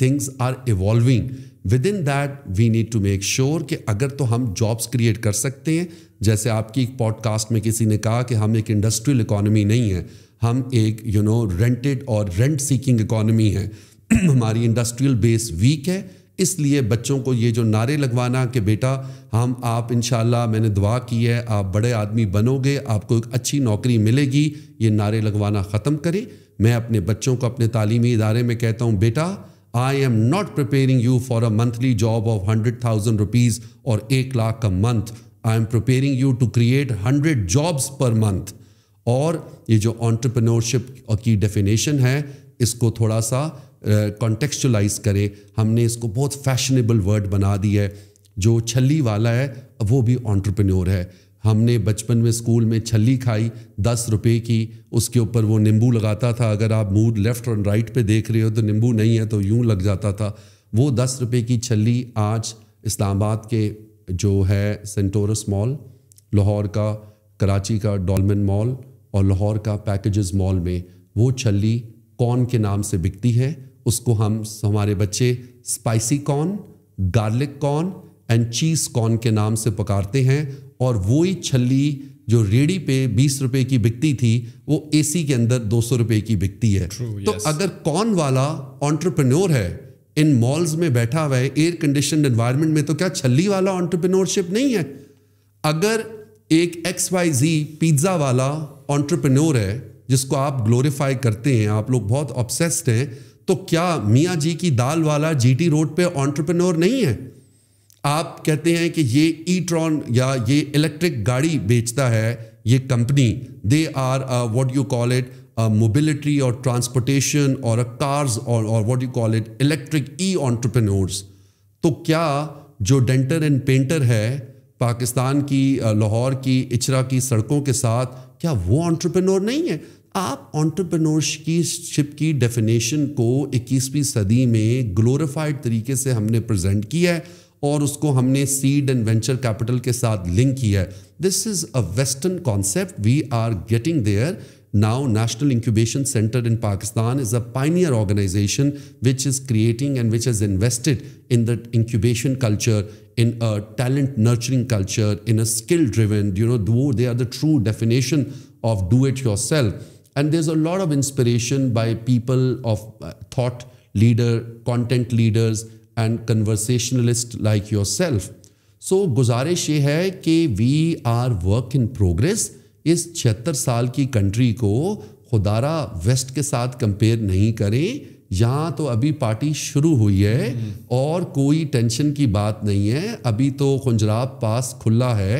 Things are evolving with in that we need to make sure कि अगर तो हम जॉब्स क्रिएट कर सकते हैं जैसे आपकी पॉडकास्ट में किसी ने कहा कि हम एक इंडस्ट्रियल इकोनॉमी नहीं है हम एक यू नो रेंटेड और रेंट सीकिंग इकोनॉमी है हमारी इंडस्ट्रियल बेस वीक है इसलिए बच्चों को ये जो नारे लगवाना कि बेटा हम आप इन मैंने दुआ की है आप बड़े आदमी बनोगे आपको एक अच्छी नौकरी मिलेगी ये नारे लगवाना ख़त्म करें मैं अपने बच्चों को अपने तालीमी इदारे में कहता हूँ बेटा I am not preparing you for a monthly job of hundred thousand rupees और एक lakh a month I am preparing you to create hundred jobs per month और ये जो ऑन्टरप्रनोरशिप की डेफिनेशन है इसको थोड़ा सा कॉन्टेक्चुलाइज uh, करें हमने इसको बहुत फैशनेबल वर्ड बना दी है जो छली वाला है वो भी ऑन्टरप्रनोर है हमने बचपन में स्कूल में छली खाई दस रुपए की उसके ऊपर वो नींबू लगाता था अगर आप मूड लेफ्ट और राइट पे देख रहे हो तो नींबू नहीं है तो यूं लग जाता था वो दस रुपए की छली आज इस्लामाबाद के जो है सेंटोरस मॉल लाहौर का कराची का डॉलमन मॉल और लाहौर का पैकेजेस मॉल में वो छली कॉर्न के नाम से बिकती है उसको हम हमारे बच्चे spicy corn garlic corn and cheese corn के नाम से पकारते हैं और वो ही छल्ली जो रेडी पे बीस रुपए की बिकती थी वो एसी के अंदर दो सौ रुपए की बिकती है True, तो yes. अगर कौन वाला ऑन्टरप्रनोर है इन मॉल्स में बैठा हुआ है एयर कंडीशन एनवायरमेंट में तो क्या छल्ली वाला ऑन्टरप्रनोरशिप नहीं है अगर एक एक्स वाई जी पिज्ज़ा वाला ऑन्टरप्रनोर है जिसको आप ग्लोरीफाई करते हैं आप लोग बहुत ऑब्सेस्ड हैं तो क्या मियाँ जी की दाल वाला जी रोड पे ऑन्टरप्रनोर नहीं है आप कहते हैं कि ये ईट्रॉन या ये इलेक्ट्रिक गाड़ी बेचता है ये company they are what you call it mobility और ट्रांसपोर्टेशन और कार्स और what you call it electric e entrepreneurs तो क्या जो डेंटर एंड पेंटर है पाकिस्तान की लाहौर की इचरा की सड़कों के साथ क्या वो ऑन्टरप्रनोर नहीं है आप ऑन्टरप्रनोरशिप की डेफिनेशन को 21वीं सदी में ग्लोरिफाइड तरीके से हमने प्रेजेंट किया है और उसको हमने seed and venture capital के साथ लिंक किया है this is a western concept we are getting there Now, National Incubation Center in Pakistan is a pioneer organization which is creating and which has invested in the incubation culture, in a talent nurturing culture, in a skill driven, you know, they are the true definition of do it yourself. And there's a lot of inspiration by people of uh, thought leader, content leaders, and conversationalist like yourself so गुजारिश ये है कि we are work in progress इस छिहत्तर साल की country को खुदारा waste के साथ कंपेयर नहीं करें यहाँ तो अभी पार्टी शुरू हुई है और कोई टेंशन की बात नहीं है अभी तो खुंजराब पास खुला है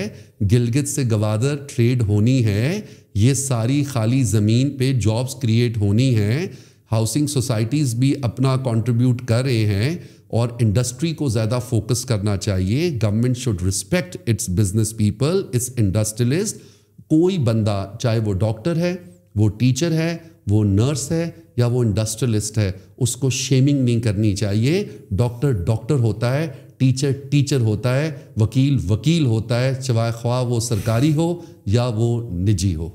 गिलगित से गवादर ट्रेड होनी है ये सारी खाली ज़मीन पे जॉब्स क्रिएट होनी है हाउसिंग सोसाइटीज़ भी अपना कंट्रीब्यूट कर रहे हैं और इंडस्ट्री को ज़्यादा फोकस करना चाहिए government should respect its business people its industrialist कोई बंदा चाहे वो डॉक्टर है वो टीचर है वो नर्स है या वो इंडस्ट्रियलिस्ट है उसको शेमिंग नहीं करनी चाहिए डॉक्टर डॉक्टर होता है टीचर टीचर होता है वकील वकील होता है चाहे ख्वाह वो सरकारी हो या वो निजी हो